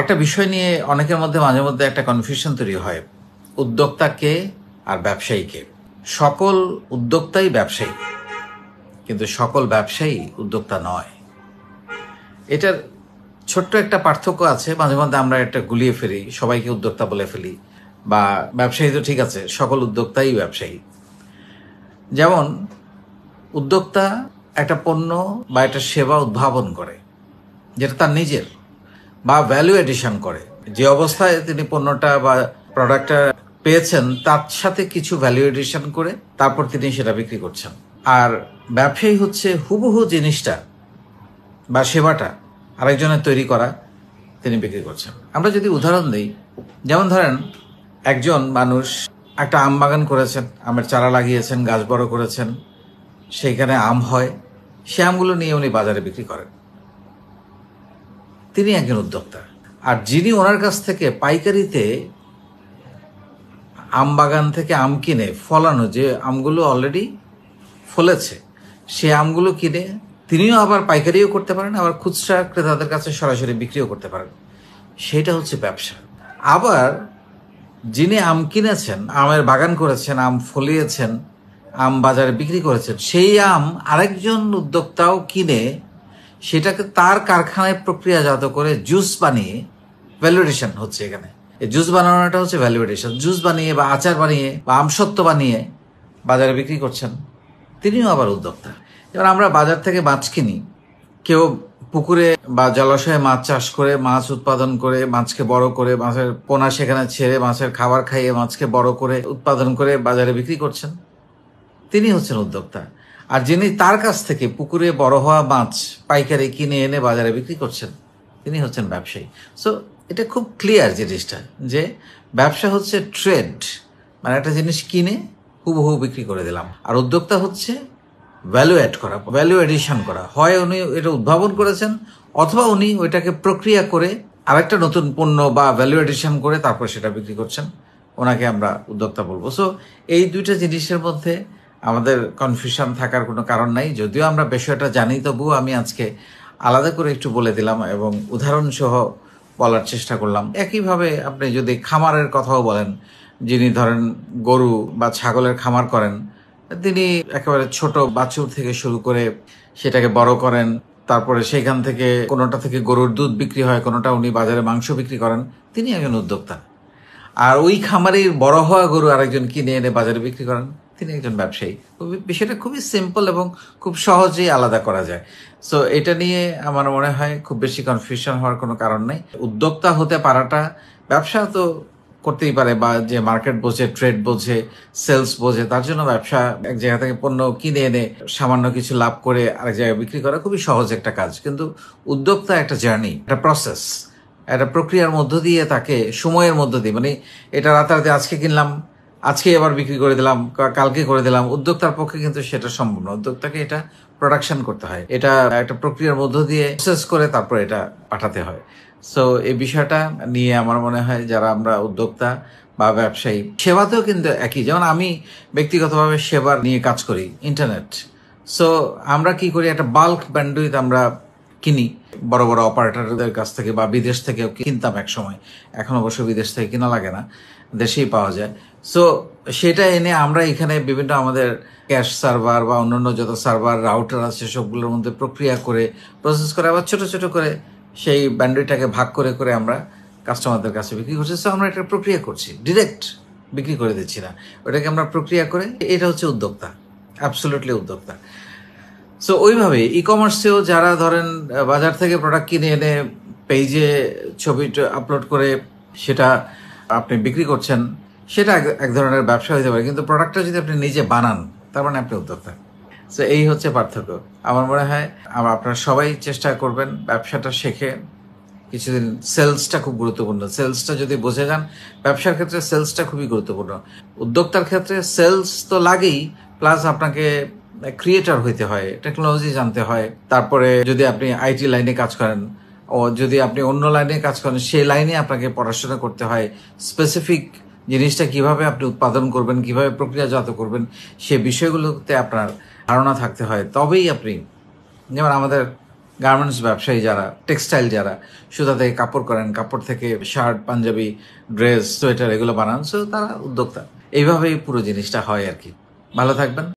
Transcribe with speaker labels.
Speaker 1: একটা বিষয় নিয়ে অনেকের মধ্যে মাঝে মধ্যে একটা কনফিউশন তৈরি হয় উদ্যোক্তাকে আর ব্যবসায়ীকে সকল উদ্যোক্তাই ব্যবসায়ী কিন্তু সকল ব্যবসায়ী উদ্যোক্তা নয় এটার ছোট্ট একটা পার্থক্য আছে মাঝে মধ্যে আমরা এটা গুলিয়ে ফেলি সবাইকে উদ্যোক্তা বলে ফেলি বা ব্যবসায়ী তো ঠিক আছে সকল উদ্যোক্তাই ব্যবসায়ী যেমন উদ্যোক্তা একটা পণ্য বা একটা সেবা উদ্ভাবন করে যেটা তার নিজের বা ভ্যালু এডিশন করে যে অবস্থায় তিনি পণ্যটা বা প্রোডাক্টটা পেয়েছেন তার সাথে কিছু ভ্যালু এডিশন করে তারপর তিনি সেটা বিক্রি করছেন আর ব্যবসায়ী হচ্ছে হুবহু জিনিসটা বা সেবাটা আরেকজনের তৈরি করা তিনি বিক্রি করছেন আমরা যদি উদাহরণ দিই যেমন ধরেন একজন মানুষ একটা আম বাগান করেছেন আমের চারা লাগিয়েছেন গাছ বড় করেছেন সেইখানে আম হয় সে আমগুলো নিয়ে উনি বাজারে বিক্রি করেন তিনি একজন উদ্যোক্তা আর যিনি ওনার কাছ থেকে পাইকারিতে আম বাগান থেকে আম কিনে ফলানো যে আমগুলো অলরেডি ফলেছে সে আমগুলো কিনে তিনিও আবার পাইকারিও করতে পারেন আবার খুচরা ক্রেতাদের কাছে সরাসরি বিক্রিও করতে পারেন সেটা হচ্ছে ব্যবসা আবার যিনি আম কিনেছেন আমের বাগান করেছেন আম ফলিয়েছেন আম বাজারে বিক্রি করেছেন সেই আম আরেকজন উদ্যোক্তাও কিনে সেটাকে তার কারখানায় প্রক্রিয়াজাত করে জুস বানিয়ে ভ্যালুয়েশন হচ্ছে এখানে জুস বানানোটা হচ্ছে ভ্যালুয়েশন জুস বানিয়ে বা আচার বানিয়ে বা আমসত্ব বানিয়ে বাজারে বিক্রি করছেন তিনিও আবার উদ্যোক্তা এবার আমরা বাজার থেকে মাছ কিনি কেউ পুকুরে বা জলাশয়ে মাছ চাষ করে মাছ উৎপাদন করে মাছকে বড় করে মাছের পোনা সেখানে ছেড়ে মাছের খাবার খাইয়ে মাছকে বড় করে উৎপাদন করে বাজারে বিক্রি করছেন তিনি হচ্ছেন উদ্যোক্তা আর যিনি তার কাছ থেকে পুকুরে বড় হওয়া মাছ পাইকারি কিনে এনে বাজারে বিক্রি করছেন তিনি হচ্ছেন ব্যবসায়ী সো এটা খুব ক্লিয়ার জিনিসটা যে ব্যবসা হচ্ছে ট্রেড মানে একটা জিনিস কিনে হুবহু বিক্রি করে দিলাম আর উদ্যোক্তা হচ্ছে ভ্যালু অ্যাড করা ভ্যালু এডিশন করা হয় উনি এটা উদ্ভাবন করেছেন অথবা উনি ওইটাকে প্রক্রিয়া করে আর একটা নতুন পণ্য বা ভ্যালু এডিশন করে তারপর সেটা বিক্রি করছেন ওনাকে আমরা উদ্যোক্তা বলবো সো এই দুইটা জিনিসের মধ্যে আমাদের কনফিউশন থাকার কোনো কারণ নাই যদিও আমরা বিষয়টা জানি তবুও আমি আজকে আলাদা করে একটু বলে দিলাম এবং উদাহরণসহ বলার চেষ্টা করলাম একইভাবে আপনি যদি খামারের কথাও বলেন যিনি ধরেন গরু বা ছাগলের খামার করেন তিনি একেবারে ছোট বাছুর থেকে শুরু করে সেটাকে বড় করেন তারপরে সেইখান থেকে কোনোটা থেকে গরুর দুধ বিক্রি হয় কোনোটা উনি বাজারে মাংস বিক্রি করেন তিনি একজন উদ্যোক্তা আর ওই খামারের বড় হওয়া গরু আরেকজন কিনে এনে বাজারে বিক্রি করেন তিনি একজন ব্যবসায়ী বিষয়টা খুবই সিম্পল এবং খুব সহজেই আলাদা করা যায় সো এটা নিয়ে আমার মনে হয় খুব বেশি কনফিউশন হওয়ার কোনো কারণ নেই উদ্যোক্তা হতে পারাটা ব্যবসা তো করতেই পারে বা যে মার্কেট বোঝে ট্রেড বোঝে সেলস বোঝে তার জন্য ব্যবসা এক জায়গা থেকে পণ্য কিনে এনে সামান্য কিছু লাভ করে আরেক জায়গায় বিক্রি করা খুবই সহজ একটা কাজ কিন্তু উদ্যোক্তা একটা জার্নি একটা প্রসেস একটা প্রক্রিয়ার মধ্য দিয়ে তাকে সময়ের মধ্য দিয়ে মানে এটা রাতারাতি আজকে কিনলাম আজকে এবার বিক্রি করে দিলাম কালকে করে দিলাম উদ্যোক্তার পক্ষে কিন্তু সেটা সম্ভব না উদ্যোক্তাকে এটা প্রোডাকশন করতে হয় এটা একটা প্রক্রিয়ার মধ্য দিয়ে প্রসেস করে তারপর এটা পাঠাতে হয় সো এই বিষয়টা নিয়ে আমার মনে হয় যারা আমরা উদ্যোক্তা বা ব্যবসায়ী সেবাতেও কিন্তু একই যেমন আমি ব্যক্তিগতভাবে সেবার নিয়ে কাজ করি ইন্টারনেট সো আমরা কি করি একটা বাল্ক ব্যান্ডুইথ আমরা কিনি বড় বড় অপারেটরদের কাছ থেকে বা বিদেশ থেকেও কিনতাম এক সময় এখন অবশ্য বিদেশ থেকে কিনা লাগে না দেশেই পাওয়া যায় সো সেটা এনে আমরা এখানে বিভিন্ন আমাদের ক্যাশ সার্ভার বা অন্যান্য যত সার্ভার রাউটার আছে সবগুলোর মধ্যে প্রক্রিয়া করে প্রসেস করে আবার ছোট ছোট করে সেই ব্যান্ডেডটাকে ভাগ করে করে আমরা কাস্টমারদের কাছে বিক্রি করছি সো আমরা এটা প্রক্রিয়া করছি ডিরেক্ট বিক্রি করে দিচ্ছি না ওটাকে আমরা প্রক্রিয়া করে এটা হচ্ছে উদ্যোক্তা অ্যাবসোলুটলি উদ্যোক্তা সো ওইভাবে ই কমার্সেও যারা ধরেন বাজার থেকে প্রোডাক্ট কিনে এনে পেজে ছবিটা আপলোড করে সেটা আপনি বিক্রি করছেন সেটা এক ধরনের ব্যবসা হতে পারে কিন্তু প্রোডাক্টটা যদি আপনি নিজে বানান তার মানে আপনি উদ্যোক্তা তো এই হচ্ছে পার্থক্য আমার মনে হয় আমার আপনারা সবাই চেষ্টা করবেন ব্যবসাটা শেখে কিছুদিন সেলসটা খুব গুরুত্বপূর্ণ সেলসটা যদি বোঝে যান ব্যবসার ক্ষেত্রে সেলসটা খুবই গুরুত্বপূর্ণ উদ্যোক্তার ক্ষেত্রে সেলস তো লাগেই প্লাস আপনাকে ক্রিয়েটার হইতে হয় টেকনোলজি জানতে হয় তারপরে যদি আপনি আইটি লাইনে কাজ করেন ও যদি আপনি অন্য লাইনে কাজ করেন সেই লাইনে আপনাকে পড়াশোনা করতে হয় স্পেসিফিক জিনিসটা কিভাবে আপনি উৎপাদন করবেন কিভাবে প্রক্রিয়াজাত করবেন সে বিষয়গুলোতে আপনার ধারণা থাকতে হয় তবেই আপনি যেমন আমাদের গার্মেন্টস ব্যবসায়ী যারা টেক্সটাইল যারা সুতা থেকে কাপড় করেন কাপড় থেকে শার্ট পাঞ্জাবি ড্রেস সোয়েটার এগুলো বানান সো তারা উদ্যোক্তা এইভাবেই পুরো জিনিসটা হয় আর কি ভালো থাকবেন